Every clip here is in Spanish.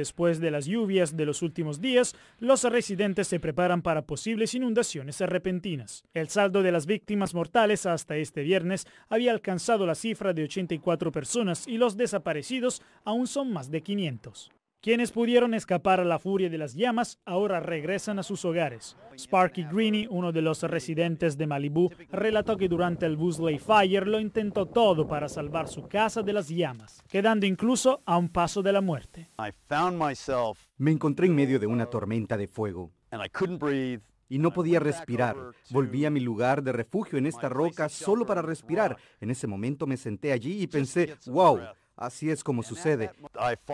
Después de las lluvias de los últimos días, los residentes se preparan para posibles inundaciones repentinas. El saldo de las víctimas mortales hasta este viernes había alcanzado la cifra de 84 personas y los desaparecidos aún son más de 500. Quienes pudieron escapar a la furia de las llamas ahora regresan a sus hogares. Sparky Greeny, uno de los residentes de Malibu, relató que durante el Busley Fire lo intentó todo para salvar su casa de las llamas, quedando incluso a un paso de la muerte. Me encontré en medio de una tormenta de fuego y no podía respirar. Volví a mi lugar de refugio en esta roca solo para respirar. En ese momento me senté allí y pensé, wow, Así es como sucede.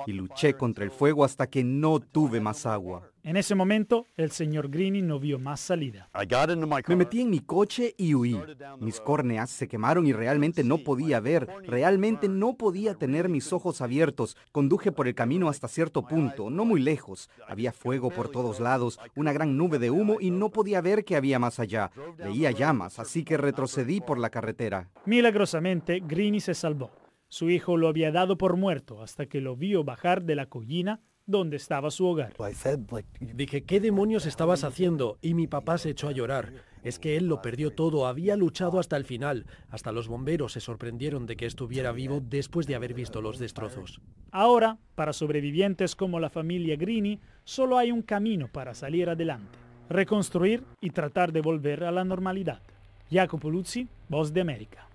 Y luché contra el fuego hasta que no tuve más agua. En ese momento, el señor Greeny no vio más salida. Me metí en mi coche y huí. Mis córneas se quemaron y realmente no podía ver. Realmente no podía tener mis ojos abiertos. Conduje por el camino hasta cierto punto, no muy lejos. Había fuego por todos lados, una gran nube de humo y no podía ver qué había más allá. Veía llamas, así que retrocedí por la carretera. Milagrosamente, Greeny se salvó. Su hijo lo había dado por muerto hasta que lo vio bajar de la collina donde estaba su hogar. Dije, ¿qué demonios estabas haciendo? Y mi papá se echó a llorar. Es que él lo perdió todo, había luchado hasta el final. Hasta los bomberos se sorprendieron de que estuviera vivo después de haber visto los destrozos. Ahora, para sobrevivientes como la familia Grini, solo hay un camino para salir adelante. Reconstruir y tratar de volver a la normalidad. Jacopo Luzzi, Voz de América.